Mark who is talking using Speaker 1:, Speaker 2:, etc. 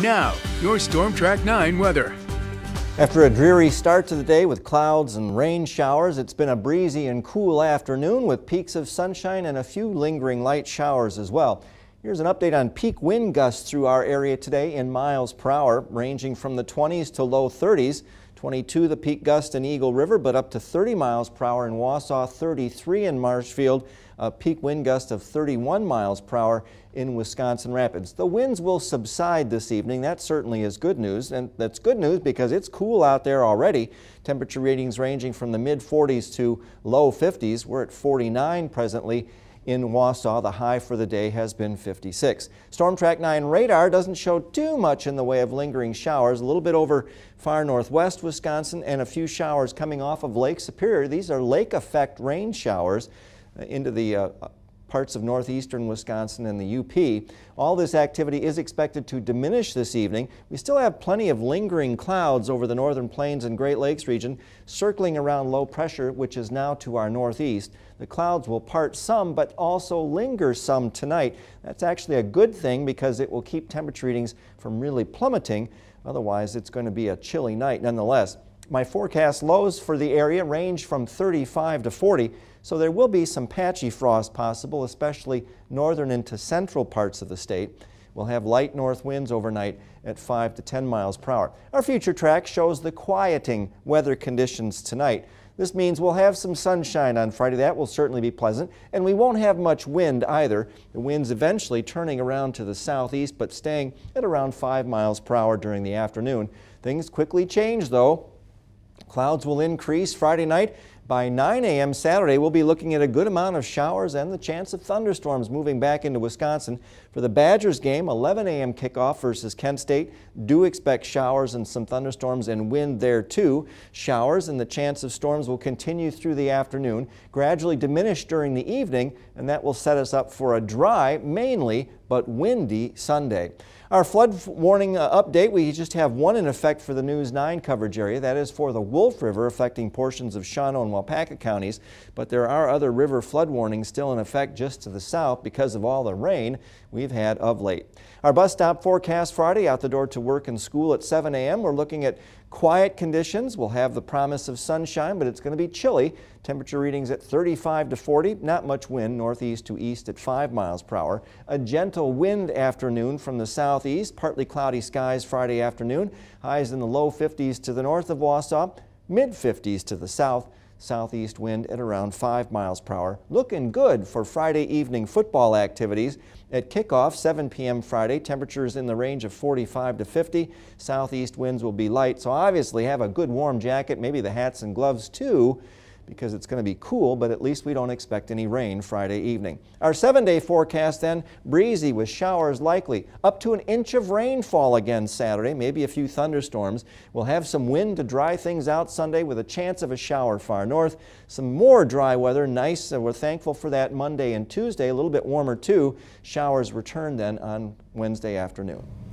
Speaker 1: Now, your Storm Track 9 weather. After a dreary start to the day with clouds and rain showers, it's been a breezy and cool afternoon with peaks of sunshine and a few lingering light showers as well. Here's an update on peak wind gusts through our area today in miles per hour, ranging from the 20s to low 30s. 22 the peak gust in Eagle River, but up to 30 miles per hour in Wausau, 33 in Marshfield, a peak wind gust of 31 miles per hour in Wisconsin Rapids. The winds will subside this evening. That certainly is good news, and that's good news because it's cool out there already. Temperature readings ranging from the mid 40s to low 50s. We're at 49 presently in Wausau, the high for the day has been 56. Storm Track 9 radar doesn't show too much in the way of lingering showers. A little bit over far northwest Wisconsin and a few showers coming off of Lake Superior. These are lake effect rain showers into the uh, parts of northeastern Wisconsin and the UP. All this activity is expected to diminish this evening. We still have plenty of lingering clouds over the northern plains and Great Lakes region, circling around low pressure, which is now to our northeast. The clouds will part some, but also linger some tonight. That's actually a good thing because it will keep temperature readings from really plummeting. Otherwise, it's going to be a chilly night nonetheless. My forecast lows for the area range from 35 to 40, so there will be some patchy frost possible, especially northern into central parts of the state. We'll have light north winds overnight at 5 to 10 miles per hour. Our future track shows the quieting weather conditions tonight. This means we'll have some sunshine on Friday. That will certainly be pleasant. And we won't have much wind either. The wind's eventually turning around to the southeast, but staying at around 5 miles per hour during the afternoon. Things quickly change, though. Clouds will increase Friday night by 9 a.m. Saturday, we'll be looking at a good amount of showers and the chance of thunderstorms moving back into Wisconsin. For the Badgers game, 11 a.m. kickoff versus Kent State. Do expect showers and some thunderstorms and wind there too. Showers and the chance of storms will continue through the afternoon, gradually diminish during the evening, and that will set us up for a dry, mainly, but windy Sunday. Our flood warning uh, update, we just have one in effect for the News 9 coverage area. That is for the Wolf River affecting portions of Shawnee and Waupaca counties, but there are other river flood warnings still in effect just to the south because of all the rain we've had of late. Our bus stop forecast Friday out the door to work and school at 7 a.m. We're looking at quiet conditions. We'll have the promise of sunshine, but it's going to be chilly. Temperature readings at 35 to 40. Not much wind northeast to east at 5 miles per hour. A gentle wind afternoon from the southeast. Partly cloudy skies Friday afternoon. Highs in the low 50s to the north of Wausau, mid 50s to the south southeast wind at around 5 miles per hour. Looking good for Friday evening football activities. At kickoff, 7 p.m. Friday, temperatures in the range of 45 to 50. Southeast winds will be light, so obviously have a good warm jacket, maybe the hats and gloves too because it's going to be cool, but at least we don't expect any rain Friday evening. Our seven day forecast then breezy with showers likely, up to an inch of rainfall again Saturday, maybe a few thunderstorms. We'll have some wind to dry things out Sunday with a chance of a shower far north. Some more dry weather, nice. we're thankful for that Monday and Tuesday, a little bit warmer too. Showers return then on Wednesday afternoon.